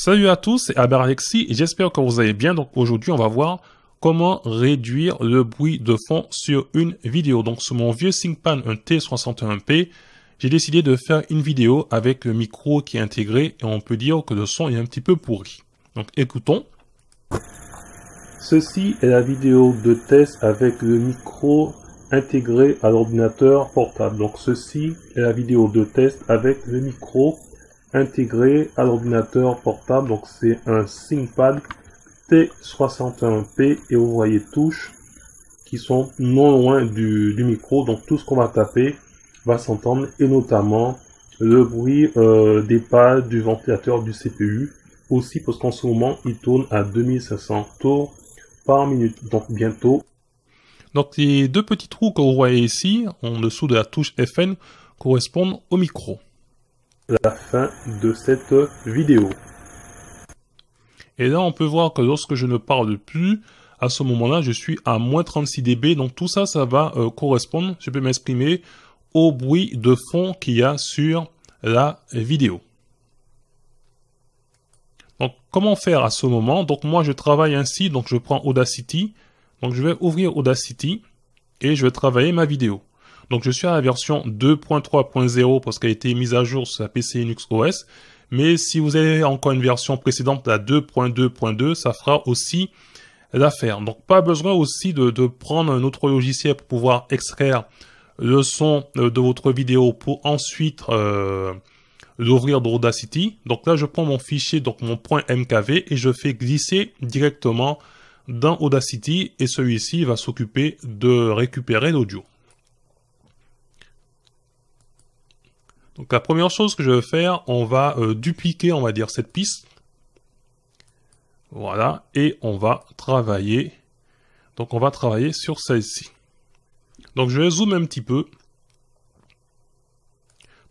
Salut à tous, c'est Alexis et j'espère que vous allez bien. Donc aujourd'hui, on va voir comment réduire le bruit de fond sur une vidéo. Donc sur mon vieux ThinkPad, un T61P, j'ai décidé de faire une vidéo avec le micro qui est intégré et on peut dire que le son est un petit peu pourri. Donc écoutons. Ceci est la vidéo de test avec le micro intégré à l'ordinateur portable. Donc ceci est la vidéo de test avec le micro intégré à l'ordinateur portable. Donc c'est un ThinkPad T61P et vous voyez touches qui sont non loin du, micro. Donc tout ce qu'on va taper va s'entendre et notamment le bruit euh, des pas du ventilateur du CPU. Aussi parce qu'en ce moment il tourne à 2500 tours par minute. Donc bientôt. Donc les deux petits trous que vous voyez ici en dessous de la touche FN correspondent au micro la fin de cette vidéo. Et là, on peut voir que lorsque je ne parle plus, à ce moment-là, je suis à moins 36 dB. Donc tout ça, ça va euh, correspondre, je peux m'exprimer, au bruit de fond qu'il y a sur la vidéo. Donc comment faire à ce moment Donc moi, je travaille ainsi. Donc je prends Audacity. Donc je vais ouvrir Audacity et je vais travailler ma vidéo. Donc je suis à la version 2.3.0 parce qu'elle a été mise à jour sur la PC Linux OS. Mais si vous avez encore une version précédente, la 2.2.2, ça fera aussi l'affaire. Donc pas besoin aussi de, prendre un autre logiciel pour pouvoir extraire le son euh, de votre vidéo pour ensuite euh, l'ouvrir dans Audacity. Donc là, je prends mon fichier, donc mon point .mkv et je fais glisser directement dans Audacity et celui-ci va s'occuper de récupérer l'audio. Donc la première chose que je vais faire, on va euh, dupliquer, on va dire, cette piste. Voilà, et on va travailler. Donc on va travailler sur celle-ci. Donc je vais zoomer un petit peu.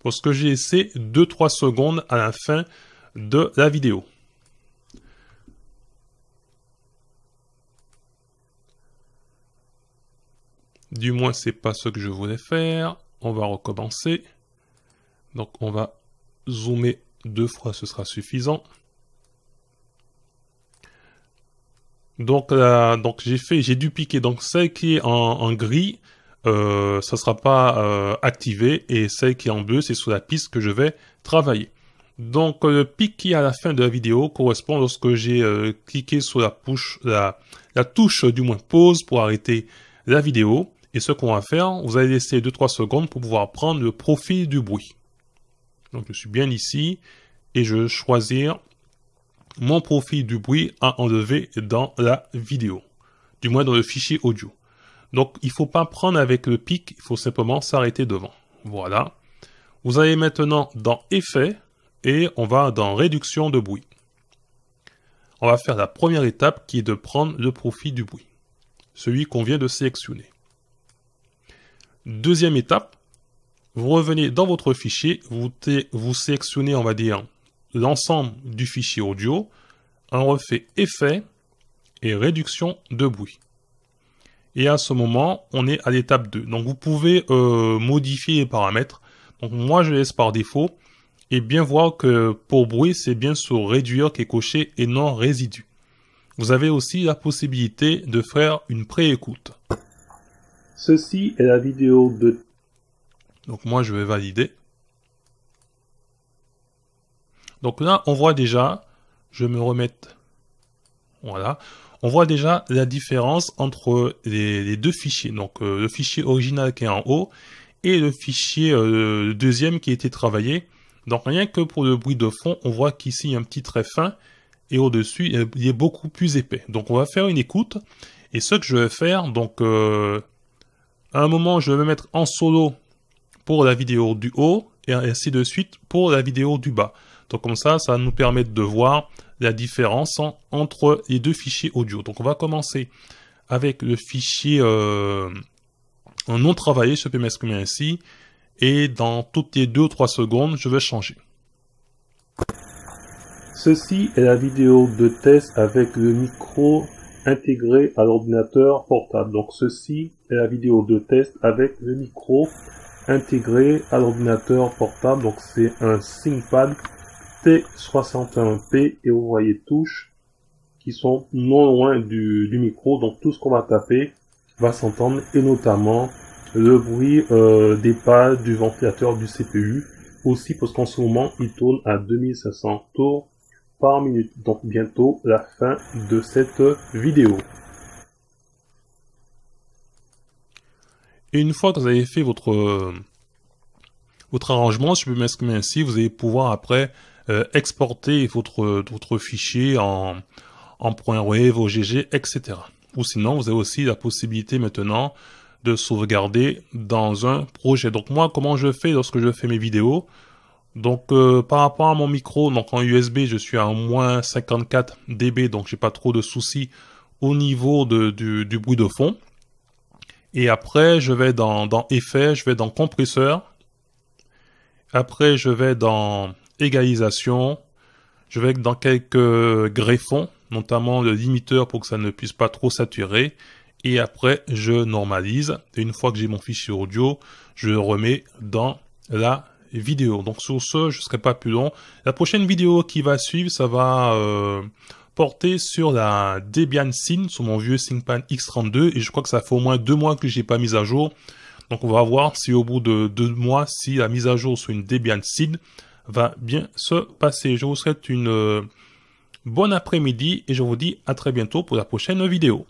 Parce que j'ai laissé 2-3 secondes à la fin de la vidéo. Du moins, ce n'est pas ce que je voulais faire. On va recommencer. Donc on va zoomer deux fois, ce sera suffisant. Donc, euh, donc j'ai fait, j'ai dupliqué. Donc celle qui est en, gris, euh, ça ne sera pas euh, activé et celle qui est en bleu, c'est sur la piste que je vais travailler. Donc le pic qui à la fin de la vidéo correspond lorsque j'ai cliqué sur la, la, touche du moins pause pour arrêter la vidéo. Et ce qu'on va faire, vous allez laisser 2-3 secondes pour pouvoir prendre le profil du bruit. Donc je suis bien ici et je vais choisir mon profil du bruit à enlever dans la vidéo, du moins dans le fichier audio. Donc il ne faut pas prendre avec le pic, il faut simplement s'arrêter devant. Voilà. Vous allez maintenant dans Effets et on va dans Réduction de bruit. On va faire la première étape qui est de prendre le profil du bruit, celui qu'on vient de sélectionner. Deuxième étape, vous revenez dans votre fichier, vous, sélectionnez, on va dire, l'ensemble du fichier audio. On refait effet et réduction de bruit. Et à ce moment, on est à l'étape 2. Donc vous pouvez euh, modifier les paramètres. Donc moi, je laisse par défaut. Et bien voir que pour bruit, c'est bien sur réduire qui est coché et non résidu. Vous avez aussi la possibilité de faire une pré-écoute. Ceci est la vidéo de donc moi, je vais valider. Donc là, on voit déjà, je me remettre, voilà, on voit déjà la différence entre les, deux fichiers. Donc euh, le fichier original qui est en haut et le fichier euh, deuxième qui a été travaillé. Donc rien que pour le bruit de fond, on voit qu'ici il y a un petit trait fin et au-dessus euh, il est beaucoup plus épais. Donc on va faire une écoute et ce que je vais faire, donc à un moment je vais me mettre en solo pour la vidéo du haut et ainsi de suite pour la vidéo du bas. Donc comme ça, ça nous permet de voir la différence entre les deux fichiers audio. Donc on va commencer avec le fichier euh, non travaillé, je peux m'exprimer ainsi, et dans toutes les deux ou 3 secondes, je vais changer. Ceci est la vidéo de test avec le micro intégré à l'ordinateur portable. Donc ceci est la vidéo de test avec le micro intégré à l'ordinateur portable. Donc c'est un ThinkPad T61P et vous voyez touches qui sont non loin du, micro. Donc tout ce qu'on va taper va s'entendre et notamment le bruit euh, des pas du ventilateur du CPU. Aussi parce qu'en ce moment il tourne à 2500 tours par minute. Donc bientôt la fin de cette vidéo. Et une fois que vous avez fait votre, euh, votre arrangement, si je peux m'exprimer ainsi, vous allez pouvoir après euh, exporter votre, votre fichier en, en vos .gg, etc. Ou sinon, vous avez aussi la possibilité maintenant de sauvegarder dans un projet. Donc moi, comment je fais lorsque je fais mes vidéos donc euh, par rapport à mon micro, donc en USB, je suis à moins 54 dB, donc j'ai pas trop de soucis au niveau de, du, du bruit de fond. Et après, je vais dans, effet, je vais dans compresseur. Après, je vais dans égalisation. Je vais dans quelques greffons, notamment le limiteur pour que ça ne puisse pas trop saturer. Et après, je normalise. Et une fois que j'ai mon fichier audio, je remets dans la vidéo. Donc sur ce, je ne serai pas plus long. La prochaine vidéo qui va suivre, ça va euh, porté sur la Debian Scene, sur mon vieux ThinkPad X32, et je crois que ça fait au moins deux mois que j'ai pas mis à jour. Donc on va voir si au bout de deux mois, si la mise à jour sur une Debian SYN va bien se passer. Je vous souhaite une euh, bonne après-midi et je vous dis à très bientôt pour la prochaine vidéo.